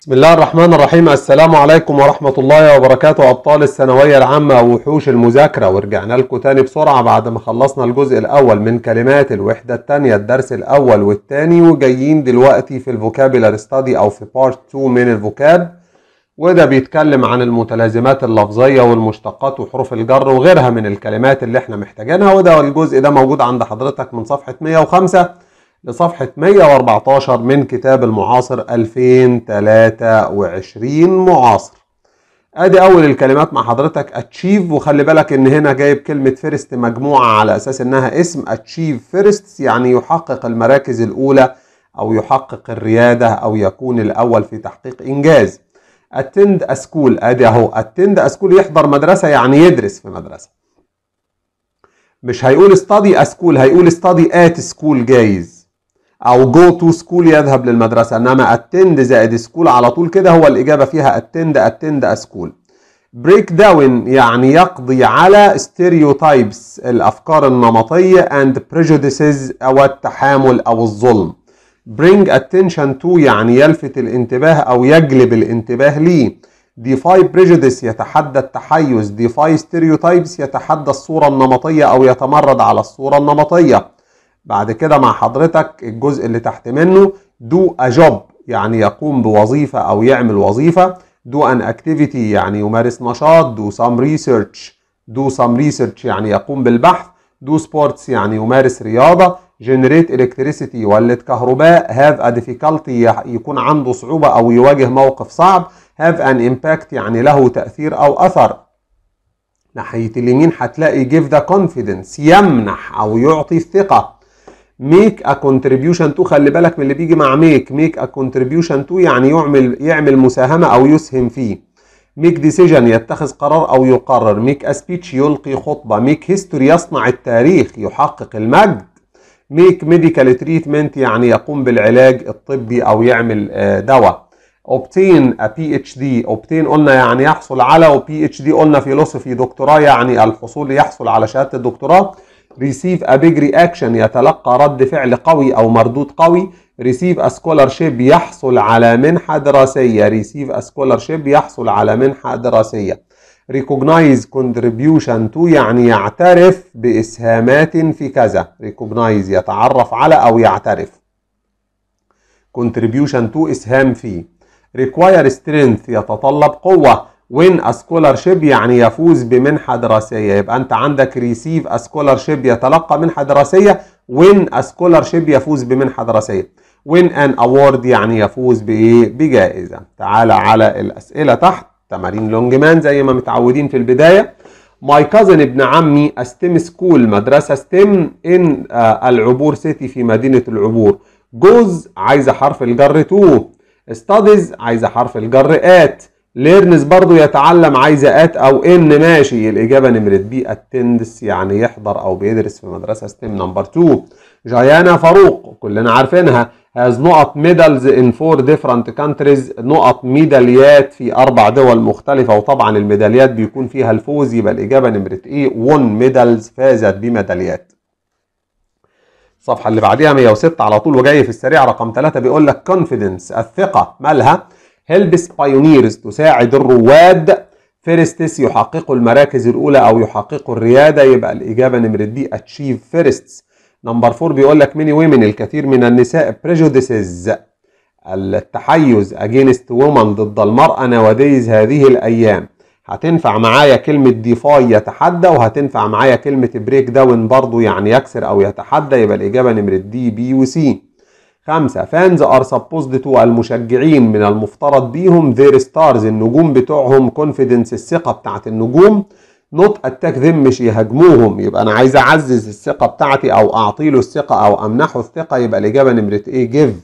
بسم الله الرحمن الرحيم السلام عليكم ورحمة الله وبركاته أبطال الثانوية العامة ووحوش المذاكرة ورجعنا لكم تاني بسرعة بعد ما خلصنا الجزء الأول من كلمات الوحدة التانية الدرس الأول والتاني وجايين دلوقتي في الفوكابولار ستادي أو في بارت 2 من الفوكاب وده بيتكلم عن المتلازمات اللفظية والمشتقات وحروف الجر وغيرها من الكلمات اللي احنا محتاجينها وده الجزء ده موجود عند حضرتك من صفحة 105 لصفحة 114 من كتاب المعاصر 2023 معاصر ادي اول الكلمات مع حضرتك اتشيف وخلي بالك ان هنا جايب كلمة فيرست مجموعة على اساس انها اسم اتشيف فيرست يعني يحقق المراكز الاولى او يحقق الريادة او يكون الاول في تحقيق انجاز اتند اسكول ادي اهو اتند اسكول يحضر مدرسة يعني يدرس في مدرسة مش هيقول study اسكول هيقول study ات سكول جايز او جو تو سكول يذهب للمدرسه انما اتند زائد سكول على طول كده هو الاجابه فيها اتند اتند اسكول بريك داون يعني يقضي على stereotypes الافكار النمطيه اند prejudices او التحامل او الظلم bring attention to يعني يلفت الانتباه او يجلب الانتباه ليه defy prejudice يتحدى التحيز defy stereotypes يتحدى الصورة النمطية او يتمرد على الصورة النمطية بعد كده مع حضرتك الجزء اللي تحت منه دو أجوب يعني يقوم بوظيفة أو يعمل وظيفة دو أن أكتيفيتي يعني يمارس نشاط دو سام ريسيرش دو سام ريسيرش يعني يقوم بالبحث دو سبورتس يعني يمارس رياضة جنريت إلكتريسيتي يولد كهرباء هاف a يكون عنده صعوبة أو يواجه موقف صعب هاف ان امباكت يعني له تأثير أو أثر ناحية اليمين هتلاقي give the confidence يمنح أو يعطي الثقة ميك ا كونتريبيوشن تو خلي بالك من اللي بيجي مع ميك ميك ا كونتريبيوشن تو يعني يعمل يعمل مساهمه او يسهم فيه ميك ديسيجن يتخذ قرار او يقرر ميك ا سبيتش يلقي خطبه ميك هيستوري يصنع التاريخ يحقق المجد ميك ميديكال تريتمنت يعني يقوم بالعلاج الطبي او يعمل آه، دواء obtain a PhD obtain قلنا يعني يحصل على و PhD قلنا philosophy دكتوراه يعني الحصول يحصل على شهاده الدكتوراه receive a big reaction يتلقى رد فعل قوي أو مردود قوي receive a scholarship يحصل على منحة دراسية receive a scholarship يحصل على منحة دراسية recognize contribution to يعني يعترف بإسهامات في كذا recognize يتعرف على أو يعترف contribution to إسهام فيه require strength يتطلب قوة وين اسكولارشيب يعني يفوز بمنحه دراسيه يبقى انت عندك ريسيف اسكولارشيب يتلقى منحه دراسيه وين اسكولارشيب يفوز بمنحه دراسيه وين ان اوورد يعني يفوز بايه بجائزه تعالى على الاسئله تحت تمارين لونج مان زي ما متعودين في البدايه ماي كازن ابن عمي استيم سكول مدرسه استيم ان آه، العبور سيتي في مدينه العبور جوز عايزه حرف الجر تو ستاديز عايزه حرف الجر ات ليرنز برضو يتعلم عايزة ات او ان ماشي الاجابة نمرة بي اتندس يعني يحضر او بيدرس في مدرسة ستيم نمبر 2 جايانا فاروق كلنا عارفينها هاز نقط ميدالز ان فور ديفرنت كانتريز نقط ميداليات في اربع دول مختلفة وطبعا الميداليات بيكون فيها الفوز يبقى الاجابة نمرة ايه 1 ميدالز فازت بميداليات الصفحة اللي بعديها 106 على طول وجاي في السريع رقم 3 بيقول لك كونفيدنس الثقة مالها هيلبس بايونيرز تساعد الرواد فيرستس يحققوا المراكز الاولى او يحققوا الرياده يبقى الاجابه نمره دي اتشيف فيرستس نمبر 4 بيقول لك ميني ويمن الكثير من النساء بريجوديسز التحيز اجينست وومن ضد المراه نواديز هذه الايام هتنفع معايا كلمة ديفاي يتحدى وهتنفع معايا كلمة بريك داون برضو يعني يكسر أو يتحدى يبقى الإجابة نمرة دي بي وسي خمسة فانز ار سبوزد تو المشجعين من المفترض بيهم ذير ستارز النجوم بتوعهم كونفيدنس الثقة بتاعت النجوم نوت اتاك ذم مش يهاجموهم يبقى انا عايز اعزز الثقة بتاعتي او اعطي له الثقة او امنحه الثقة يبقى الاجابة نمرة ايه جيف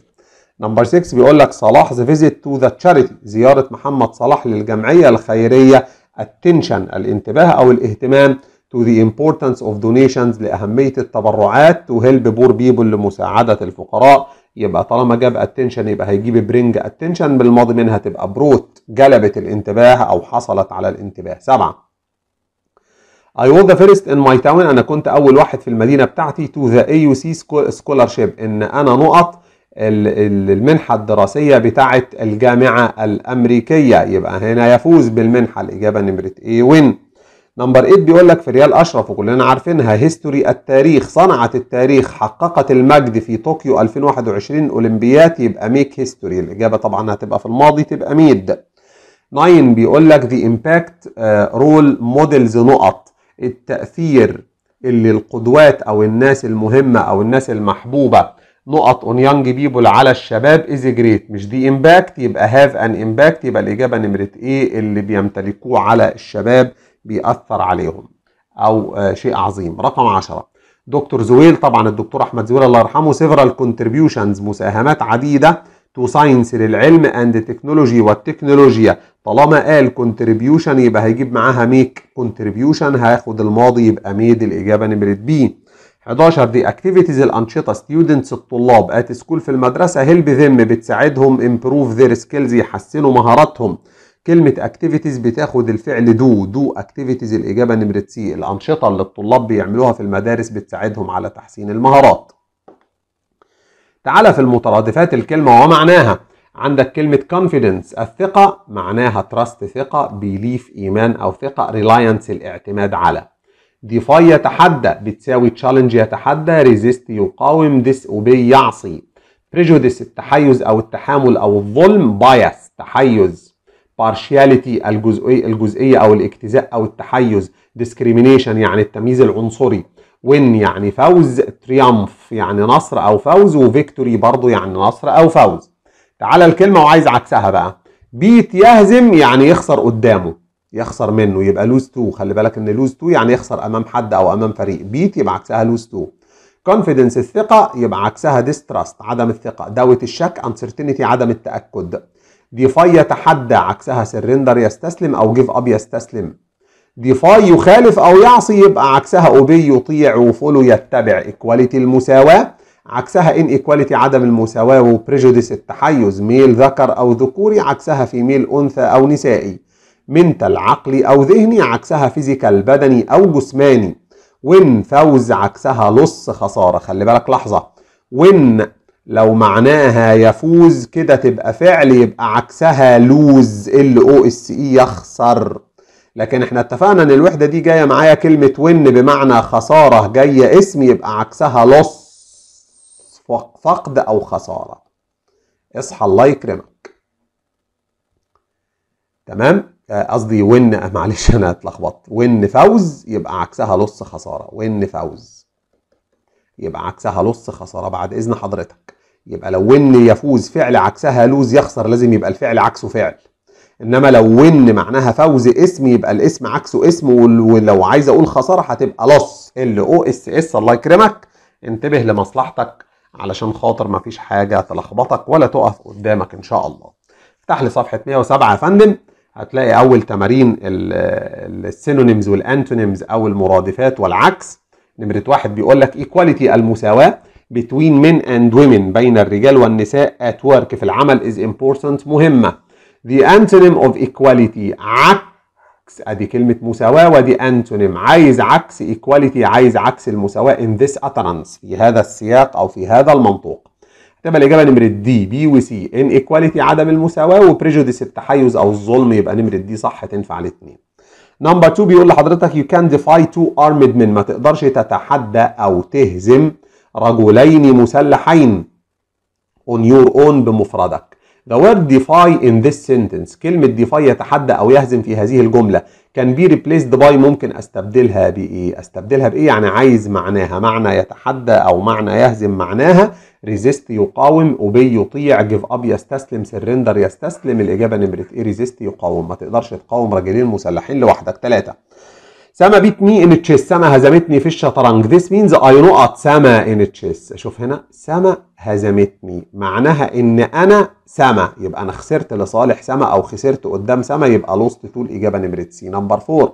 نمبر 6 بيقول لك صلاح ذا فيزيت تو ذا تشاريتي زيارة محمد صلاح للجمعية الخيرية اتنشن الانتباه او الاهتمام to the importance of donations لأهمية التبرعات to help poor people لمساعدة الفقراء يبقى طالما جاب اتنشن يبقى هيجيب برينج اتنشن بالماضي منها تبقى بروت جلبت الانتباه او حصلت على الانتباه سبعة I was the first in my town انا كنت اول واحد في المدينة بتاعتي to the AUC scholarship ان انا نقط المنحة الدراسية بتاعة الجامعة الامريكية يبقى هنا يفوز بالمنحة الاجابة نمرة A win نمبر 8 بيقول لك في ريال اشرف وكلنا عارفينها هيستوري التاريخ صنعت التاريخ حققت المجد في طوكيو 2021 اولمبيات يبقى ميك هيستوري الاجابه طبعا هتبقى في الماضي تبقى ميد 9 بيقول لك ذا امباكت رول مودلز نقط التاثير اللي القدوات او الناس المهمه او الناس المحبوبه نقط اون يانج بيبول على الشباب از جريت مش دي امباكت يبقى هاف ان امباكت يبقى الاجابه نمره ايه اللي بيمتلكوه على الشباب بيأثر عليهم أو آه، شيء عظيم رقم عشرة دكتور زويل طبعا الدكتور أحمد زويل الله يرحمه several contributions مساهمات عديدة تو ساينس للعلم اند تكنولوجي والتكنولوجيا طالما قال كونتريبيوشن يبقى هيجيب معاها ميك كونتريبيوشن هاخد الماضي يبقى ميد الاجابه نمره بي 11 دي اكتيفيتيز الانشطه ستودنتس الطلاب ات سكول في المدرسه هيلب ذم بتساعدهم امبروف ذير سكيلز يحسنوا مهاراتهم كلمة اكتيفيتيز بتاخد الفعل دو دو اكتيفيتيز الإجابة نمرة سي الأنشطة اللي الطلاب بيعملوها في المدارس بتساعدهم على تحسين المهارات. تعالى في المترادفات الكلمة ومعناها عندك كلمة confidence الثقة معناها trust ثقة belief إيمان أو ثقة reliance الاعتماد على defy يتحدى بتساوي challenge يتحدى resist يقاوم disobey يعصي prejudice التحيز أو التحامل أو الظلم bias تحيز بارشياليتي الجزئيه الجزئيه او الاجتزاء او التحيز discrimination يعني التمييز العنصري وين يعني فوز تريامف يعني نصر او فوز وفيكتوري برضو يعني نصر او فوز تعالى الكلمه وعايز عكسها بقى بيت يهزم يعني يخسر قدامه يخسر منه يبقى لوز تو خلي بالك ان لوز تو يعني يخسر امام حد او امام فريق بيت يبقى عكسها لوز تو كونفيدنس الثقه يبقى عكسها ديستراست عدم الثقه دوت الشك انسرتينتي عدم التاكد ديفاي يتحدى عكسها سرندر يستسلم او جيف اب يستسلم ديفاي يخالف او يعصي يبقى عكسها اوبي يطيع وفولو يتبع ايكواليتي المساواه عكسها ان ايكواليتي عدم المساواه وبريجوديس التحيز ميل ذكر او ذكوري عكسها فيميل انثى او نسائي منتال عقلي او ذهني عكسها فيزيكال بدني او جسماني وين فوز عكسها لص خساره خلي بالك لحظه وين لو معناها يفوز كده تبقى فعل يبقى عكسها لوز ال او اس اي يخسر لكن احنا اتفقنا ان الوحده دي جايه معايا كلمه ون بمعنى خساره جايه اسم يبقى عكسها لص فقد او خساره اصحى الله يكرمك تمام آه، قصدي ون آه، معلش انا اتلخبطت ون فوز يبقى عكسها لص خساره ون فوز يبقى عكسها لص خساره بعد اذن حضرتك يبقى لو ون يفوز فعل عكسها لوز يخسر لازم يبقى الفعل عكسه فعل انما لو ون معناها فوز اسم يبقى الاسم عكسه اسم ولو عايز اقول خساره هتبقى لص ال او اس اس الله يكرمك انتبه لمصلحتك علشان خاطر مفيش حاجه تلخبطك ولا تقف قدامك ان شاء الله افتح لي صفحه 107 يا فندم هتلاقي اول تمارين السينونيمز والانتونيمز او المرادفات والعكس نمره واحد بيقول لك ايكواليتي المساواه between men and women بين الرجال والنساء at work في العمل is important مهمة the antonym of equality عكس ادي كلمة مساواة ودي antonym عايز عكس equality عايز عكس المساواة in this utterance في هذا السياق أو في هذا المنطوق تبقى الإجابة نمرة دي بي وسي ان equality عدم المساواة و prejudice التحيز أو الظلم يبقى نمرة دي صح تنفع الاثنين نمبر 2 بيقول لحضرتك you can defy two armed men ما تقدرش تتحدى أو تهزم رجلين مسلحين on your own بمفردك The word defy in this sentence كلمة defy يتحدى أو يهزم في هذه الجملة can be replaced by ممكن أستبدلها بإيه؟ أستبدلها بإيه؟ يعني عايز معناها معنى يتحدى أو معنى يهزم معناها resist يقاوم obey يطيع give up يستسلم surrender يستسلم الإجابة نمرة إيه resist يقاوم ما تقدرش تقاوم رجلين مسلحين لوحدك ثلاثة سما بيت مي ان تشيس سما هزمتني في الشطرنج this means I نقط سما ان تشيس شوف هنا سما هزمتني معناها ان انا سما يبقى انا خسرت لصالح سما او خسرت قدام سما يبقى لوست تو الاجابه نمره سي نمبر 4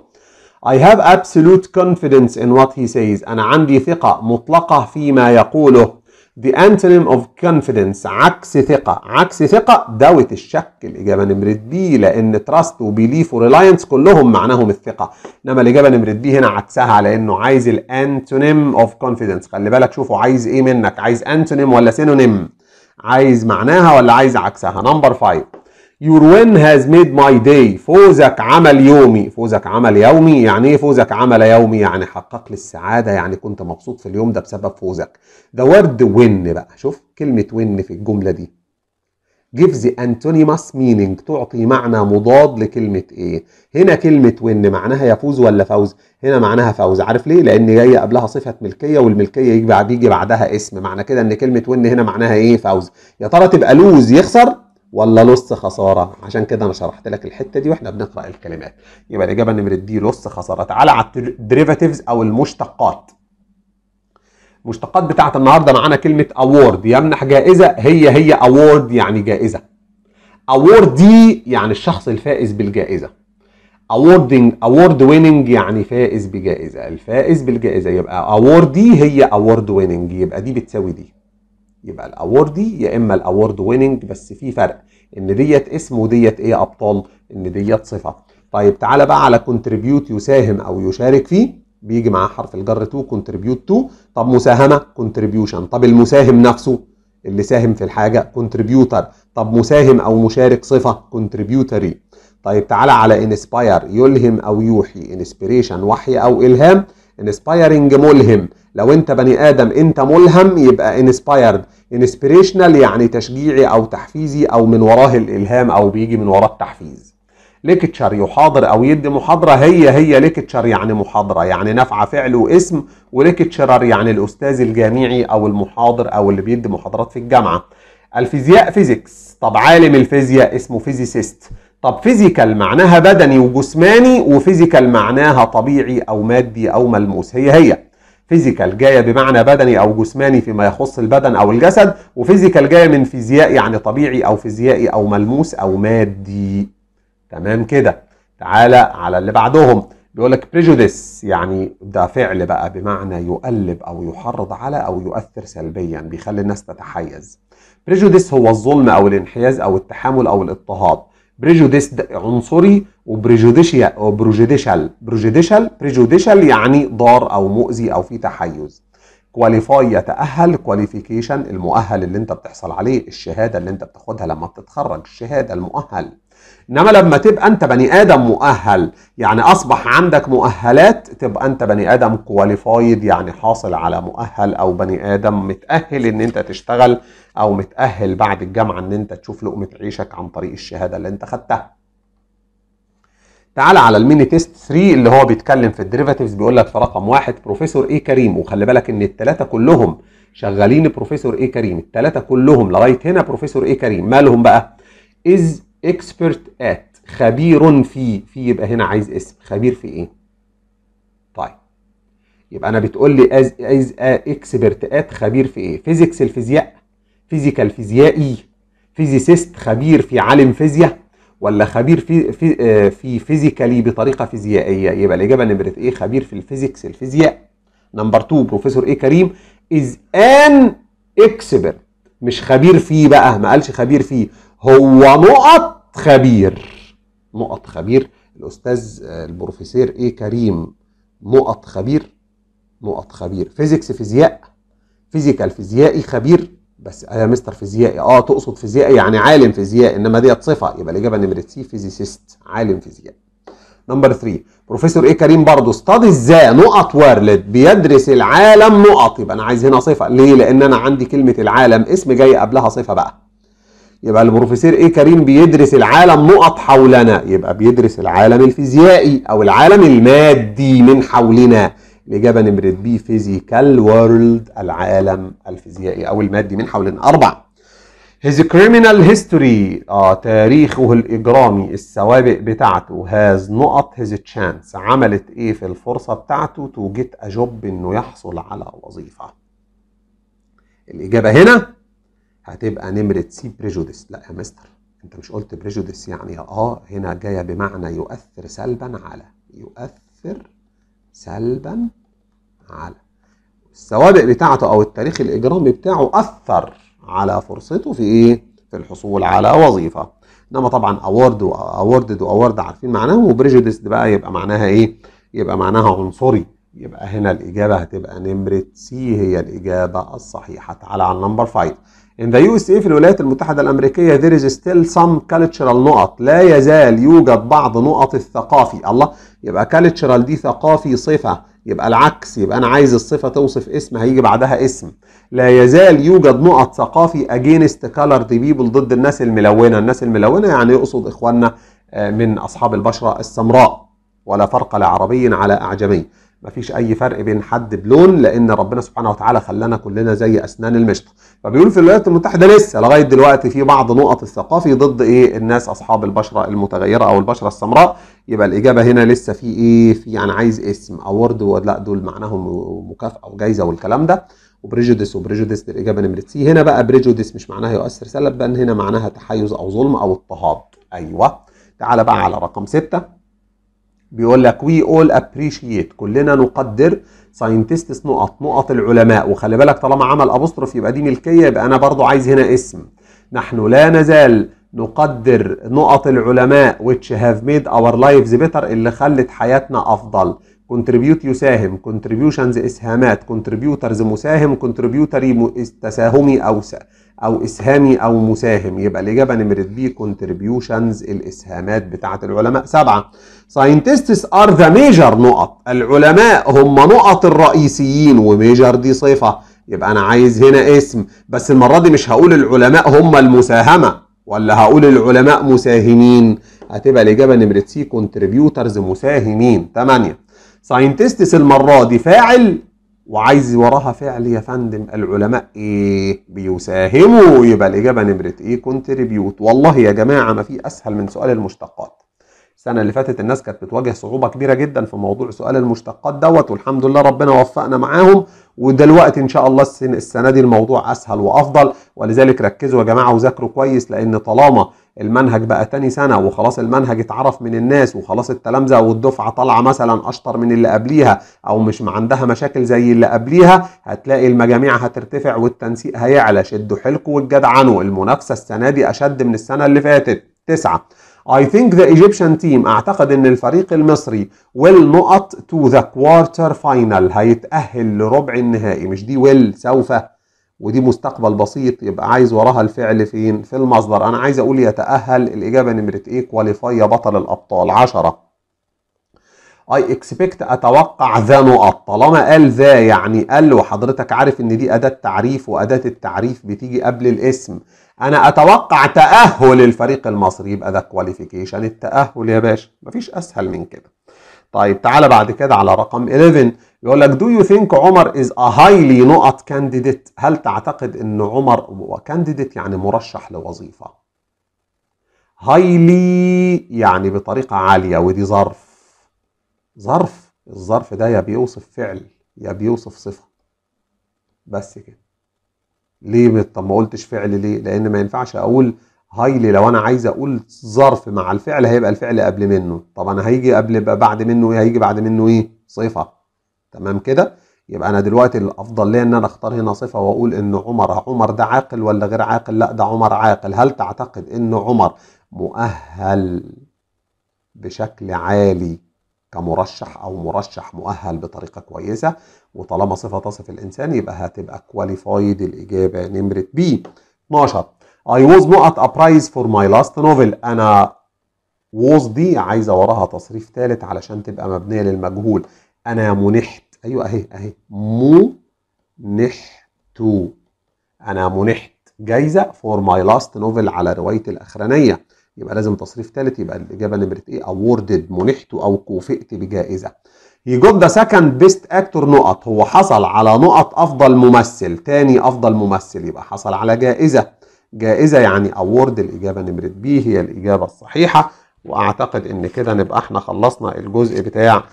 I have absolute confidence in what he says أنا عندي ثقة مطلقة فيما يقوله The antonym of confidence عكس ثقة عكس ثقة دوت الشك الإجابة نمرة بي لأن trust وبيليف وريلاينس كلهم معناهم الثقة إنما الإجابة نمرة بي هنا عكسها على إنه عايز الانتونيم of confidence خلي بالك شوفوا عايز إيه منك عايز انتونيم ولا سينونيم عايز معناها ولا عايز عكسها نمبر 5 Your win has made my day فوزك عمل يومي فوزك عمل يومي يعني ايه فوزك عمل يومي يعني حقق لي السعادة يعني كنت مبسوط في اليوم ده بسبب فوزك ده ورد win بقى شوف كلمة win في الجملة دي gives antonymous meaning تعطي معنى مضاد لكلمة ايه هنا كلمة win معناها يفوز ولا فوز هنا معناها فوز عارف ليه لان جاية قبلها صفة ملكية والملكية يجي بعدها اسم معنى كده ان كلمة win هنا معناها ايه فوز يا ترى تبقى لوز يخسر ولا لص خساره عشان كده انا شرحت لك الحته دي واحنا بنقرا الكلمات يبقى الاجابه نمره دي لص خساره تعالى على الديريفاتيفز او المشتقات المشتقات بتاعت النهارده معانا كلمه اوورد يمنح جائزه هي هي اوورد يعني جائزه أووردي دي يعني الشخص الفائز بالجائزه أووردينج اوورد ويننج يعني فائز بجائزه الفائز بالجائزه يبقى أووردي هي اوورد ويننج يبقى دي بتساوي دي يبقى الاوردي يا اما الاورد ويننج بس في فرق ان ديت اسم وديت ايه ابطال ان ديت صفه طيب تعالى بقى على كونتريبيوت يساهم او يشارك فيه بيجي معاه حرف الجر 2 كونتريبيوت 2 طب مساهمه كونتريبيوشن طب المساهم نفسه اللي ساهم في الحاجه كونتريبيوتر طب مساهم او مشارك صفه كونتريبيوتري طيب تعالى على انسباير يلهم او يوحي انسبيريشن وحي او الهام انسبايرنج ملهم لو انت بني ادم انت ملهم يبقى انسبايرد انسبيريشنال يعني تشجيعي او تحفيزي او من وراه الالهام او بيجي من وراه التحفيز ليكتشر يحاضر او يدي محاضره هي هي ليكتشر يعني محاضره يعني نفع فعل واسم وليكتشرر يعني الاستاذ الجامعي او المحاضر او اللي بيدي محاضرات في الجامعه الفيزياء فيزيكس طب عالم الفيزياء اسمه فيزيسيست طب فيزيكال معناها بدني وجسماني وفيزيكال معناها طبيعي أو مادي أو ملموس هي هي فيزيكال جايه بمعنى بدني او جسماني فيما يخص البدن او الجسد وفيزيكال جايه من فيزياء يعني طبيعي او فيزيائي او ملموس او مادي تمام كده تعالى على اللي بعدهم بيقول لك بريجوديس يعني ده فعل بقى بمعنى يقلب او يحرض على او يؤثر سلبيا بيخلي الناس تتحيز بريجوديس هو الظلم او الانحياز او التحامل او الاضطهاد بريجوديس عنصري وبريجوديشيال وبريجوديشال بريجوديشال بريجوديشال يعني ضار او مؤذي او في تحيز كواليفاي يتأهل كواليفيكيشن المؤهل اللي انت بتحصل عليه الشهادة اللي انت بتاخدها لما بتتخرج الشهادة المؤهل انما لما تبقى انت بني ادم مؤهل يعني اصبح عندك مؤهلات تبقى انت بني ادم كواليفايد يعني حاصل على مؤهل او بني ادم متاهل ان انت تشتغل او متاهل بعد الجامعه ان انت تشوف لقمه عيشك عن طريق الشهاده اللي انت خدتها تعال على الميني تيست 3 اللي هو بيتكلم في الديريفاتيفز بيقول لك في رقم واحد بروفيسور ايه كريم وخلي بالك ان الثلاثه كلهم شغالين بروفيسور ايه كريم الثلاثه كلهم لغايه هنا بروفيسور ايه كريم مالهم بقى؟ از اكسبرت ات خبير في في يبقى هنا عايز اسم خبير في ايه طيب يبقى انا بتقول لي از از اكسبرت ات خبير في ايه فيزيكس الفيزياء فيزيكال فيزيائي فيزيسيست خبير في عالم فيزياء ولا خبير في في, آه، في فيزيكالي بطريقه فيزيائيه يبقى الاجابه نمره ايه خبير في الفيزيكس الفيزياء نمبر 2 بروفيسور ايه كريم از ان اكسبرت مش خبير فيه بقى ما قالش خبير فيه هو نقط خبير نقط خبير الاستاذ آه، البروفيسور ايه كريم نقط خبير نقط خبير فيزيكس فيزياء فيزيكال فيزيائي خبير بس انا مستر فيزيائي اه تقصد فيزيائي يعني عالم فيزياء انما ديت صفه يبقى الاجابه نمره سي فيزيست عالم فيزياء نمبر 3 بروفيسور ايه كريم برضه استاذ ازاي نقط وارلد بيدرس العالم نقط يبقى انا عايز هنا صفه ليه لان انا عندي كلمه العالم اسم جاي قبلها صفه بقى يبقى البروفيسور ايه كريم بيدرس العالم نقط حولنا يبقى بيدرس العالم الفيزيائي او العالم المادي من حولنا الاجابه نمره بي فيزيكال وورلد العالم الفيزيائي او المادي من حولنا اربعه هيز كريمنال هيستوري آه تاريخه الاجرامي السوابق بتاعته هاز نقط هيز تشانس عملت ايه في الفرصه بتاعته تو جيت اجوب انه يحصل على وظيفه الاجابه هنا هتبقى نمرة سي بريجوديس لا يا مستر انت مش قلت بريجوديس يعني اه هنا جاية بمعنى يؤثر سلبا على يؤثر سلبا على السوابق بتاعته او التاريخ الاجرامي بتاعه اثر على فرصته في ايه في الحصول على وظيفه انما طبعا اوورد واوردد واورد عارفين معناه وبريجيديس بقى يبقى معناها ايه يبقى معناها عنصري يبقى هنا الاجابه هتبقى نمره سي هي الاجابه الصحيحه تعالى على النمبر 5 In the USA في الولايات المتحدة الأمريكية there is still some cultural نقط لا يزال يوجد بعض نقط الثقافي الله يبقى cultural دي ثقافي صفة يبقى العكس يبقى أنا عايز الصفة توصف اسم هيجي بعدها اسم لا يزال يوجد نقط ثقافي against colored people ضد الناس الملونة الناس الملونة يعني يقصد إخواننا آه، من أصحاب البشرة السمراء ولا فرق لعربي على أعجمي مفيش اي فرق بين حد بلون لان ربنا سبحانه وتعالى خلانا كلنا زي اسنان المشط فبيقول في الولايات المتحده لسه لغايه دلوقتي في بعض نقط الثقافي ضد ايه الناس اصحاب البشره المتغيره او البشره السمراء يبقى الاجابه هنا لسه في ايه في انا عايز اسم اوورد ولا دول معناهم مكافاه وجايزه والكلام ده وبريجوديس وبريجوديس الاجابه نمره سي هنا بقى بريجوديس مش معناها يؤثر سلبا هنا معناها تحيز او ظلم او اضطهاد ايوه تعالى بقى على رقم سته بيقول لك وي اول ابريشيت كلنا نقدر ساينتستس نقط نقط العلماء وخلي بالك طالما عمل ابوستروف يبقى دي ملكيه يبقى انا برضو عايز هنا اسم نحن لا نزال نقدر نقط العلماء which have made our lives better اللي خلت حياتنا افضل كونتريبيوت يساهم كونتريبيوشنز اسهامات كونتريبيوترز مساهم كونتريبيوتري تساهمي او او اسهامي او مساهم يبقى الاجابه نمره بي كونتريبيوشنز الاسهامات بتاعه العلماء سبعه ساينتستس ار ذا ميجر نقط العلماء هم نقط الرئيسيين وميجر دي صفه يبقى انا عايز هنا اسم بس المره دي مش هقول العلماء هم المساهمه ولا هقول العلماء مساهمين هتبقى الاجابه نمره سي كونتريبيوترز مساهمين ثمانيه ساينتستس المره دي فاعل وعايز وراها فعل يا فندم العلماء ايه بيساهموا يبقى الاجابه نمره ايه كونتريبيوت والله يا جماعه ما في اسهل من سؤال المشتقات السنه اللي فاتت الناس كانت بتواجه صعوبه كبيره جدا في موضوع سؤال المشتقات دوت والحمد لله ربنا وفقنا معاهم ودلوقتي ان شاء الله السنه دي الموضوع اسهل وافضل ولذلك ركزوا يا جماعه وذاكروا كويس لان طالما المنهج بقى تاني سنة وخلاص المنهج اتعرف من الناس وخلاص التلامذة والدفعة طالعة مثلا أشطر من اللي قبليها أو مش عندها مشاكل زي اللي قبليها هتلاقي المجاميع هترتفع والتنسيق هيعلى شدوا حيلكم واتجدعنوا المنافسة السنة دي أشد من السنة اللي فاتت تسعة I think the Egyptian team أعتقد أن الفريق المصري will not to the quarter final هيتأهل لربع النهائي مش دي will سوف ودي مستقبل بسيط يبقى عايز وراها الفعل فين في المصدر انا عايز اقول يتاهل الاجابه نمره ايه كواليفاي بطل الابطال 10 اي اكسبكت اتوقع ذا نقط طالما قال ذا يعني قال وحضرتك عارف ان دي اداه تعريف واداه التعريف بتيجي قبل الاسم انا اتوقع تاهل الفريق المصري يبقى ذا كواليفيكيشن التاهل يا باشا مفيش اسهل من كده طيب تعالى بعد كده على رقم 11 يقول لك do you think عمر is a highly not candidate هل تعتقد ان عمر candidate يعني مرشح لوظيفة هايلي يعني بطريقة عالية ودي ظرف ظرف الظرف ده يا بيوصف فعل يا بيوصف صفة بس كده ليه طب ما قلتش فعل ليه لان ما ينفعش اقول هايلي لو انا عايز اقول ظرف مع الفعل هيبقى الفعل قبل منه طب انا هيجي قبل بعد منه ايه هيجي بعد منه ايه صفه تمام كده يبقى انا دلوقتي الافضل ليا ان انا اختار هنا صفه واقول ان عمر عمر ده عاقل ولا غير عاقل لا ده عمر عاقل هل تعتقد ان عمر مؤهل بشكل عالي كمرشح او مرشح مؤهل بطريقه كويسه وطالما صفه تصف الانسان يبقى هتبقى كواليفايد الاجابه نمره بي 12 I was not a prize for my last novel انا was دي عايزه وراها تصريف ثالث علشان تبقى مبنيه للمجهول أنا منحت أيوة أهي أهي مو نحتو أنا منحت جايزة فور ماي لاست نوفل على روايتي الأخرانية يبقى لازم تصريف ثالث يبقى الإجابة نمرة إيه اووردد منحت أو كوفئت بجائزة he got the second best actor نقط هو حصل على نقط افضل ممثل تاني افضل ممثل يبقى حصل على جائزه جائزه يعني اوورد الاجابه نمره بي هي الاجابه الصحيحه واعتقد ان كده نبقى احنا خلصنا الجزء بتاع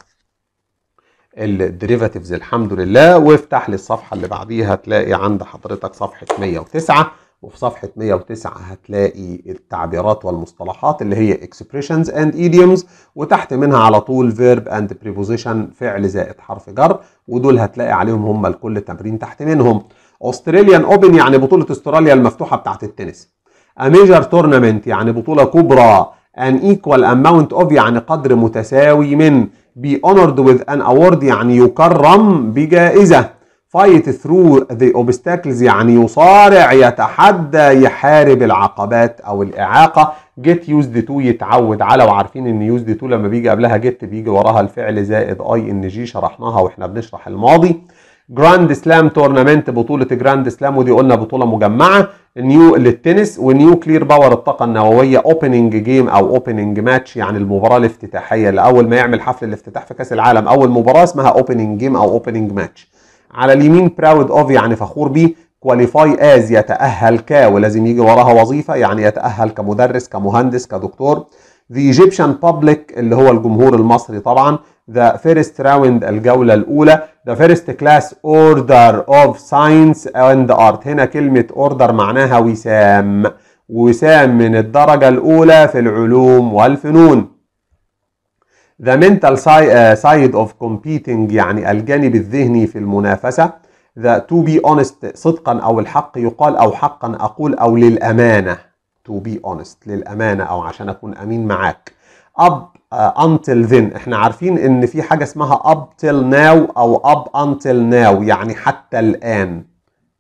الديريفاتيفز الحمد لله وافتح لي الصفحه اللي بعديها هتلاقي عند حضرتك صفحه 109 وفي صفحه 109 هتلاقي التعبيرات والمصطلحات اللي هي expressions and idioms وتحت منها على طول verb and preposition فعل زائد حرف جر ودول هتلاقي عليهم هم الكل تمرين تحت منهم استراليان اوبن يعني بطوله استراليا المفتوحه بتاعه التنس اميجر تورنمنت يعني بطوله كبرى ان ايكوال اماونت اوف يعني قدر متساوي من be honored with an award يعني يكرم بجائزة fight through the obstacles يعني يصارع يتحدى يحارب العقبات او الاعاقه get used to يتعود على وعارفين ان used to لما بيجي قبلها get بيجي وراها الفعل زائد اي ان جي شرحناها واحنا بنشرح الماضي جراند سلام تورنمنت بطوله جراند سلام ودي قلنا بطوله مجمعه نيو للتنس ونيوكلير باور الطاقه النوويه اوبننج جيم او اوبننج ماتش يعني المباراه الافتتاحيه لاول ما يعمل حفل الافتتاح في كاس العالم اول مباراه اسمها اوبننج جيم او اوبننج ماتش على اليمين براود اوف يعني فخور بيه كواليفاي از يتاهل ك ولازم يجي وراها وظيفه يعني يتاهل كمدرس كمهندس كدكتور ذا ايجيبشن بابليك اللي هو الجمهور المصري طبعا the first round الجولة الأولى the first class order of science and art هنا كلمة order معناها وسام وسام من الدرجة الأولى في العلوم والفنون The mental uh, side of competing يعني الجانب الذهني في المنافسة The to be honest صدقا أو الحق يقال أو حقا أقول أو للأمانة to be honest للأمانة أو عشان أكون أمين معاك up آه، until then احنا عارفين ان في حاجه اسمها up till now او up until now يعني حتى الان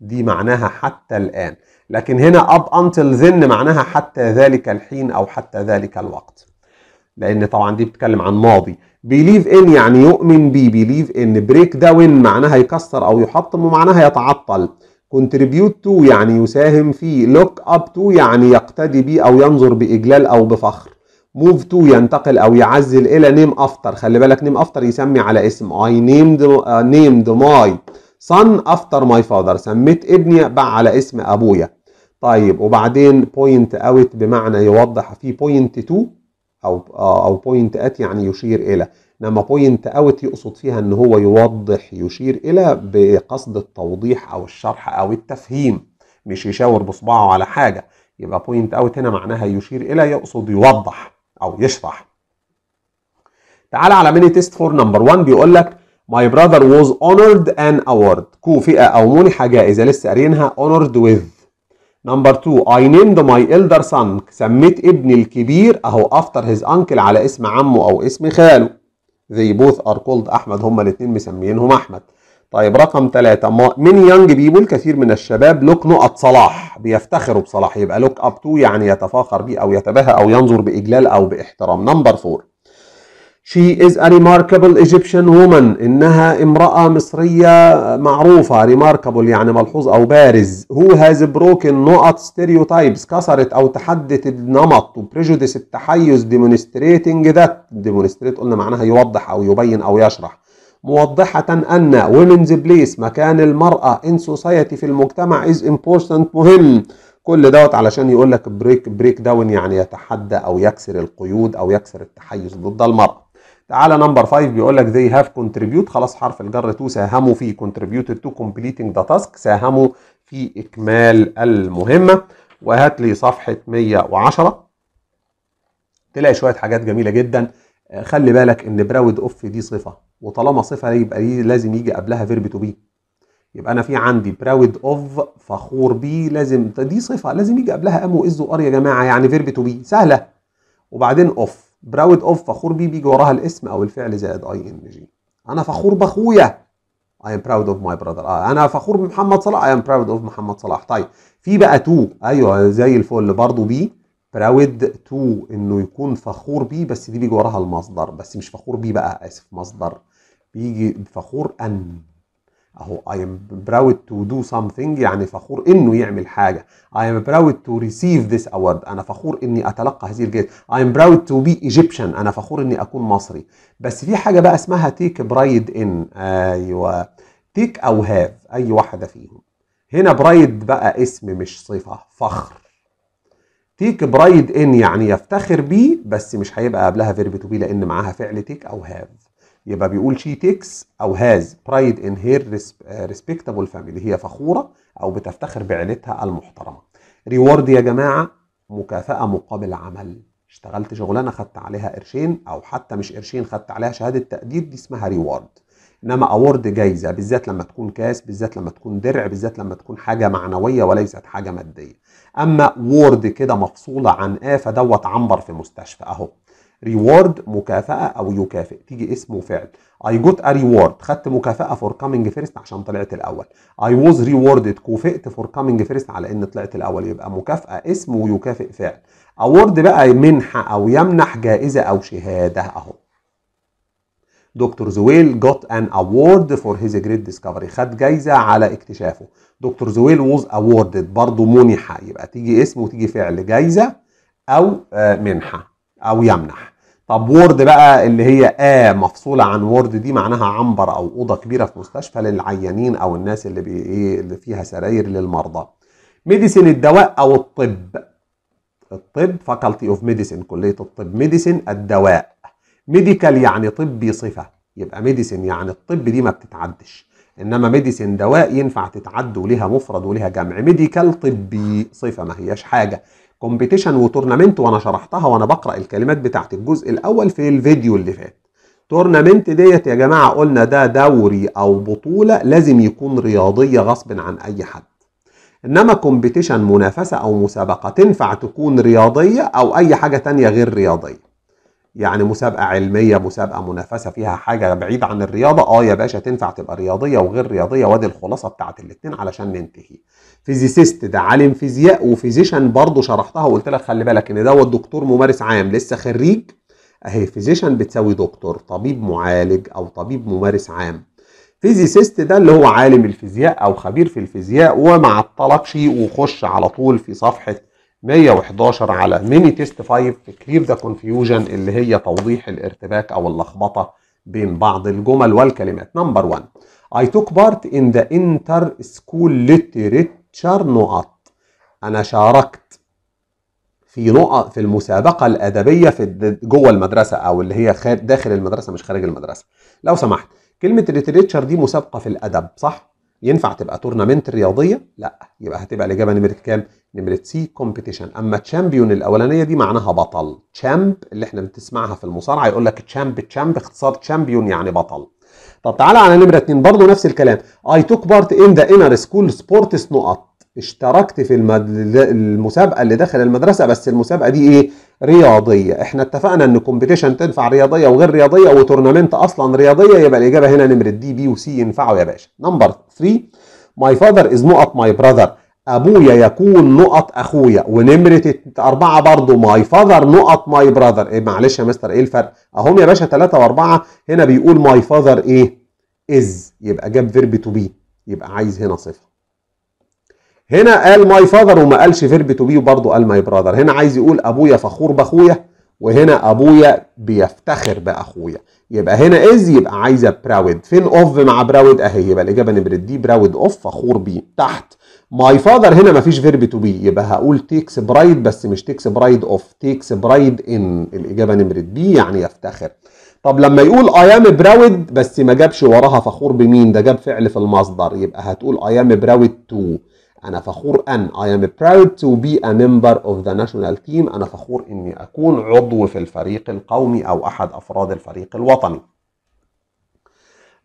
دي معناها حتى الان لكن هنا up until then معناها حتى ذلك الحين او حتى ذلك الوقت لان طبعا دي بتتكلم عن ماضي believe ان يعني يؤمن بي بيليف ان بريك داون معناها يكسر او يحطم ومعناها يتعطل contribute تو يعني يساهم فيه لوك اب تو يعني يقتدي بي او ينظر باجلال او بفخر موف تو ينتقل او يعزل الى نيم افتر خلي بالك نيم افتر يسمي على اسم اي نيمد نيمد ماي صن افتر ماي فادر سميت ابني بقى على اسم ابويا طيب وبعدين بوينت اوت بمعنى يوضح في بوينت تو او آه، او بوينت ات يعني يشير الى انما بوينت اوت يقصد فيها ان هو يوضح يشير الى بقصد التوضيح او الشرح او التفهيم مش يشاور بصباعه على حاجه يبقى بوينت اوت هنا معناها يشير الى يقصد يوضح او يشرح تعال على ميني تيست فور نمبر 1 بيقول لك ماي براذر ووز اونرد ان اوورد فئه او منح جائزه لسه قارينها honored with نمبر 2 اي نيمد ماي elder سان سميت ابني الكبير اهو افتر هيز انكل على اسم عمه او اسم خاله they both are called احمد هما الاثنين مسمينهم احمد طيب رقم ثلاثة من يانج بيبول كثير من الشباب لوك نقط صلاح بيفتخروا بصلاح يبقى لوك اب تو يعني يتفاخر به او يتباهى او ينظر باجلال او باحترام نمبر فور شي از ا ريماركبل ايجيبشن وومن إنها امرأة مصرية معروفة ريماركبل يعني ملحوظ أو بارز. هو هاز بروكن نقط ستيريوتايبس كسرت أو تحدت النمط وبريجوديس التحيز ديمونستريتنج ذات ديمونستريت قلنا معناها يوضح أو يبين أو يشرح. موضحة أن women's بليس مكان المرأة in society في المجتمع إز امبورتنت مهم كل دوت علشان يقول لك بريك بريك داون يعني يتحدى أو يكسر القيود أو يكسر التحيز ضد المرأة تعالى نمبر 5 بيقول لك they have contribute خلاص حرف الجر تو ساهموا في contributed to completing the task ساهموا في إكمال المهمة وهات لي صفحة 110 تلاقي شوية حاجات جميلة جدا آه، خلي بالك ان براود اوف دي صفه وطالما صفه يبقى دي لازم يجي قبلها فيرب تو بي يبقى انا في عندي براود اوف فخور بي لازم دي صفه لازم يجي قبلها ام واز وار يا جماعه يعني فيرب تو بي سهله وبعدين اوف براود اوف فخور بي بيجي وراها الاسم او الفعل زائد اي ان جي انا فخور باخويا اي ام براود اوف ماي براذر آه أنا فخور بمحمد صلاح. اي ام براود اوف محمد صلاح. طيب في بقى تو أيوه زي الفل برضه بي براود تو انه يكون فخور بيه بس دي بيجي وراها المصدر بس مش فخور بيه بقى اسف مصدر بيجي فخور ان اهو I am proud to do something يعني فخور انه يعمل حاجة I am proud to receive this award انا فخور اني اتلقى هذه الجائزة I am proud to be Egyptian انا فخور اني اكون مصري بس في حاجة بقى اسمها take pride in ايوه take او have اي واحدة فيهم هنا برايد بقى اسم مش صفة فخر تيك برايد ان يعني يفتخر بيه بس مش هيبقى قبلها فيرب تو بي لان معاها فعل تيك او هاف يبقى بيقول شي تيكس او هاز برايد ان هير ريسبكتابل فاميلي هي فخوره او بتفتخر بعيلتها المحترمه ريورد يا جماعه مكافاه مقابل عمل اشتغلت شغلانه خدت عليها قرشين او حتى مش قرشين خدت عليها شهاده تقدير دي اسمها ريورد انما اوورد جايزه بالذات لما تكون كاس بالذات لما تكون درع بالذات لما تكون حاجه معنويه وليست حاجه ماديه اما وورد كده مفصوله عن ا فدوت عنبر في مستشفى اهو ريورد مكافاه او يكافئ تيجي اسمه فعل اي جوت ا ريورد خدت مكافاه فور كامينج فيرست عشان طلعت الاول اي ووز ريوردد كوفئت فور كامينج فيرست على ان طلعت الاول يبقى مكافاه اسم ويكافئ فعل اوورد بقى منحه او يمنح جائزه او شهاده اهو دكتور زويل got ان اوورد فور هيز جريت ديسكفري خد جايزه على اكتشافه دكتور زويل ووز اووردد برضه منحه يبقى تيجي اسم وتيجي فعل جايزه او آه، منحه او يمنح طب وورد بقى اللي هي آ آه مفصولة عن وورد دي معناها عنبر أو أوضة كبيرة في مستشفى للعيانين أو الناس اللي بي إيه اللي فيها سراير للمرضى. ميديسين الدواء أو الطب. الطب فاكولتي أوف ميديسين كلية الطب ميديسين الدواء ميديكال يعني طبي صفه يبقى ميديسن يعني الطب دي ما بتتعدش انما ميديسن دواء ينفع تتعد وليها مفرد وليها جمع ميديكال طبي صفه ما هياش حاجه كومبيتيشن وتورنمنت وانا شرحتها وانا بقرا الكلمات بتاعت الجزء الاول في الفيديو اللي فات تورنمنت ديت يا جماعه قلنا ده دوري او بطوله لازم يكون رياضيه غصب عن اي حد انما كومبيتيشن منافسه او مسابقه تنفع تكون رياضيه او اي حاجه تانية غير رياضيه يعني مسابقه علميه مسابقه منافسه فيها حاجه بعيد عن الرياضه اه يا باشا تنفع تبقى رياضيه وغير رياضيه وادي الخلاصه بتاعت الاثنين علشان ننتهي فيزيسيست ده عالم فيزياء وفيزيشن برضه شرحتها وقلت لك خلي بالك ان دوت دكتور ممارس عام لسه خريج اهي فيزيشن بتساوي دكتور طبيب معالج او طبيب ممارس عام فيزيسيست ده اللي هو عالم الفيزياء او خبير في الفيزياء وما عطلكش وخش على طول في صفحه 111 على ميني تيست 5 تكلير ذا كونفيوجن اللي هي توضيح الارتباك او اللخبطه بين بعض الجمل والكلمات نمبر 1 I took part in the inter school literature نقط انا شاركت في نقط في المسابقه الادبيه في جوه المدرسه او اللي هي داخل المدرسه مش خارج المدرسه لو سمحت كلمه literature دي مسابقه في الادب صح ينفع تبقى تورنمنت رياضيه؟ لا يبقى هتبقى الاجابه نمره كام؟ نمره سي كومبيتيشن اما تشامبيون الاولانيه دي معناها بطل تشامب اللي احنا بتسمعها في المصارعه يقول لك تشامب تشامب اختصار تشامبيون يعني بطل طب تعالى على نمره اتنين برضه نفس الكلام اي توك بارت ان ذا انر سكول سبورتس نقط اشتركت في المد... المسابقه اللي داخل المدرسه بس المسابقه دي ايه رياضيه احنا اتفقنا ان كومبيتيشن تنفع رياضيه وغير رياضيه وتورنمنت اصلا رياضيه يبقى الاجابه هنا نمره دي بي وسي ينفعوا يا باشا نمبر 3 ماي فادر از نقط ماي براذر ابويا يكون نقط اخويا ونمره اربعه برضو ماي فاذر نقط ماي براذر ايه معلش يا مستر ايه الفرق اهم يا باشا ثلاثه واربعه هنا بيقول ماي فاذر ايه از يبقى جاب فيرب تو بي يبقى عايز هنا صفر هنا قال ماي فاذر وما قالش فيرب تو بي وبرضه قال ماي براذر هنا عايز يقول ابويا فخور باخويا وهنا ابويا بيفتخر باخويا يبقى هنا از يبقى عايزه براود فين اوف مع براود اهي يبقى الاجابه نمره دي براود اوف فخور بيه تحت ماي فاذر هنا مفيش فيرب تو بي يبقى هقول تيكس برايد بس مش تيكس برايد اوف تيكس برايد ان الاجابه نمره بي يعني يفتخر طب لما يقول اي ام براود بس ما جابش وراها فخور بمين ده جاب فعل في المصدر يبقى هتقول اي ام براود تو أنا فخور أن I am proud to be a member of the national team أنا فخور إني أكون عضو في الفريق القومي أو أحد أفراد الفريق الوطني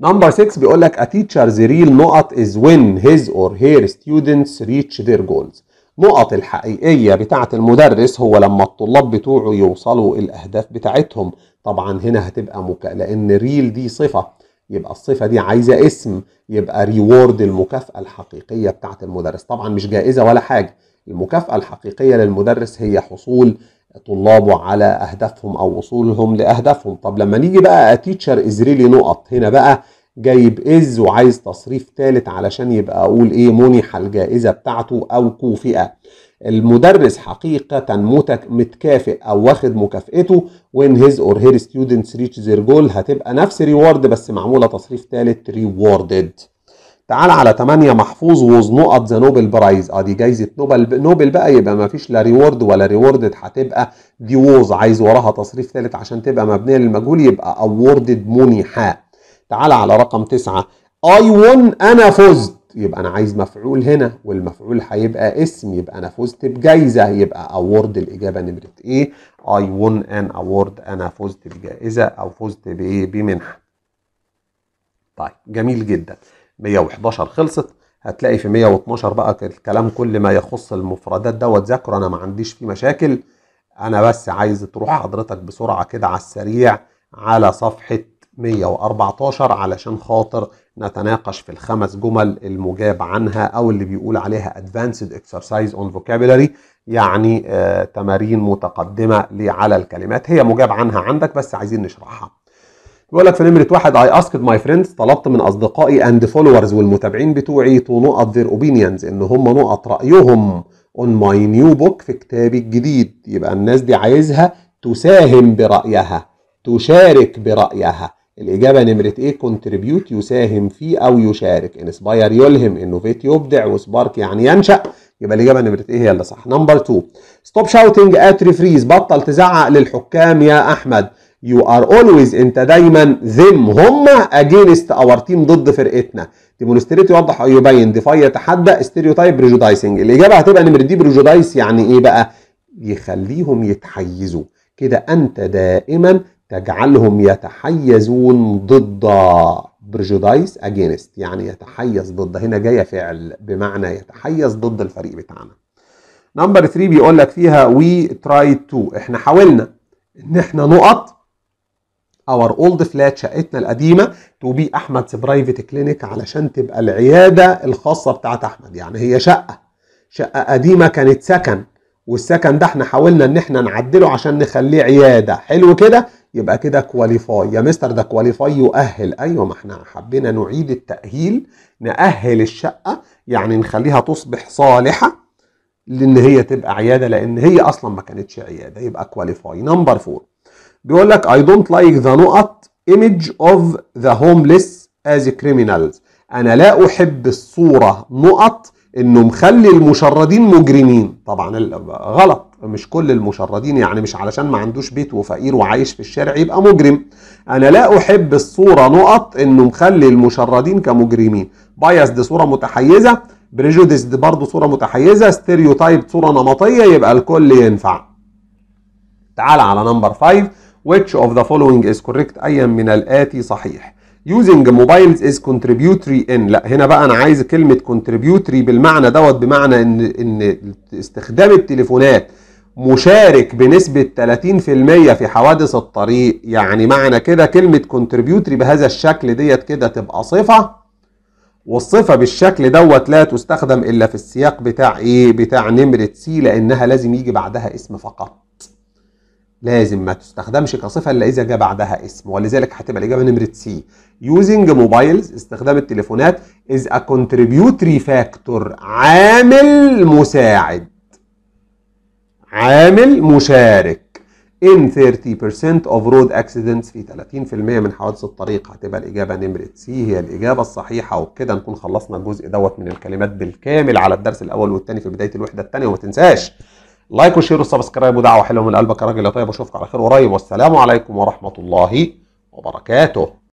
Number 6 بيقول لك a teacher's real نقط is when his or her students reach their goals. نقط الحقيقية بتاعة المدرس هو لما الطلاب بتوعه يوصلوا الأهداف بتاعتهم. طبعا هنا هتبقى مك... لأن real دي صفة يبقى الصفه دي عايزه اسم يبقى ريورد المكافاه الحقيقيه بتاعه المدرس طبعا مش جائزه ولا حاجه المكافاه الحقيقيه للمدرس هي حصول طلابه على اهدافهم او وصولهم لاهدافهم طب لما نيجي بقى تيتشر إزريلي نقط هنا بقى جايب از وعايز تصريف ثالث علشان يبقى اقول ايه منح الجائزه بتاعته او كوفئه المدرس حقيقة متكافئ أو واخد مكافئته when his or her students reach their goal هتبقى نفس ريورد بس معمولة تصريف ثالث rewarded تعال على 8 محفوظ ووز نقط ذا نوبل برايز اه دي جايزه نوبل نوبل بقى يبقى ما فيش لا ريورد ولا ريوردد هتبقى دي ووز عايز وراها تصريف ثالث عشان تبقى مبنيه للمجهول يبقى اووردد منحه تعالى على رقم تسعة اي won انا فزت يبقى انا عايز مفعول هنا والمفعول هيبقى اسم يبقى انا فزت بجايزه يبقى اوورد الاجابه نمره ايه اي won ان اوورد انا فزت بجائزه او فزت بايه بمنحه طيب جميل جدا 111 خلصت هتلاقي في 112 بقى الكلام كل ما يخص المفردات دوت ذاكره انا ما عنديش فيه مشاكل انا بس عايز تروح حضرتك بسرعه كده على السريع على صفحه 114 علشان خاطر نتناقش في الخمس جمل المجاب عنها او اللي بيقول عليها advanced exercise on vocabulary يعني آه تمارين متقدمه على الكلمات هي مجاب عنها عندك بس عايزين نشرحها. بيقول لك في نمره واحد اي اسكت ماي فريندز طلبت من اصدقائي اند فولورز والمتابعين بتوعي تو نقط their opinions ان هم نقط رايهم اون ماي نيو بوك في كتابي الجديد يبقى الناس دي عايزها تساهم برايها تشارك برايها الإجابة نمرة إيه كونتريبيوت يساهم فيه أو يشارك انسباير يلهم انوفيت يبدع وسبارك يعني ينشأ يبقى الإجابة نمرة إيه هي اللي صح نمبر 2 ستوب شاوتينج آت ريفريز بطل تزعق للحكام يا أحمد يو ار اولويز انت دايما ذم هم اجينست اور تيم ضد فرقتنا ديمونستريت يوضح او يبين ديفاي يتحدى ستيريوتايب بريجودايسنج الاجابه هتبقى نمره دي بريجودايس يعني ايه بقى؟ يخليهم يتحيزوا كده انت دائما تجعلهم يتحيزون ضد برجودايس اجينست يعني يتحيز ضد هنا جايه فعل بمعنى يتحيز ضد الفريق بتاعنا نمبر 3 بيقول لك فيها وي تراي تو احنا حاولنا ان احنا نقط اور اولد فلات شقتنا القديمه تو بي احمد برايفت كلينيك علشان تبقى العياده الخاصه بتاعت احمد يعني هي شقه شقه قديمه كانت سكن والسكن ده احنا حاولنا ان احنا نعدله عشان نخليه عياده حلو كده يبقى كده كواليفاي يا مستر ده كواليفاي يؤهل ايوه ما احنا حبينا نعيد التاهيل ناهل الشقه يعني نخليها تصبح صالحه لان هي تبقى عياده لان هي اصلا ما كانتش عياده يبقى كواليفاي نمبر 4 بيقول لك اي دونت لايك ذا نقط ايمج اوف ذا هومليس از كريمنالز انا لا احب الصوره نقط انه مخلي المشردين مجرمين طبعا غلط مش كل المشردين يعني مش علشان ما عندوش بيت وفقير وعايش في الشارع يبقى مجرم انا لا احب الصوره نقط انه مخلي المشردين كمجرمين بايس دي صوره متحيزه بريجوديس دي برضه صوره متحيزه ستيريوتايب صوره نمطيه يبقى الكل ينفع تعال على نمبر 5 which of the following is correct ايا من الاتي صحيح using mobiles is contributory in لا هنا بقى انا عايز كلمه contributory بالمعنى دوت بمعنى ان ان استخدام التليفونات مشارك بنسبه 30% في حوادث الطريق يعني معنى كده كلمه contributory بهذا الشكل ديت كده تبقى صفه والصفه بالشكل دوت لا تستخدم الا في السياق بتاع ايه بتاع نمره سي لانها لازم يجي بعدها اسم فقط لازم ما تستخدمش كصفه الا اذا جاء بعدها اسم ولذلك هتبقى الاجابه نمره سي يوزنج موبايلز استخدام التليفونات از ا كونتريبيوتري فاكتور عامل مساعد عامل مشارك in 30% of road accidents في 30% من حوادث الطريق هتبقى الاجابه نمره سي هي الاجابه الصحيحه وبكده نكون خلصنا الجزء دوت من الكلمات بالكامل على الدرس الاول والثاني في بدايه الوحده الثانيه وما تنساش لايك وشير وسبسكرايب ودعوه حلوه من قلبك يا راجل يا طيب اشوفك على خير قريب والسلام عليكم ورحمه الله وبركاته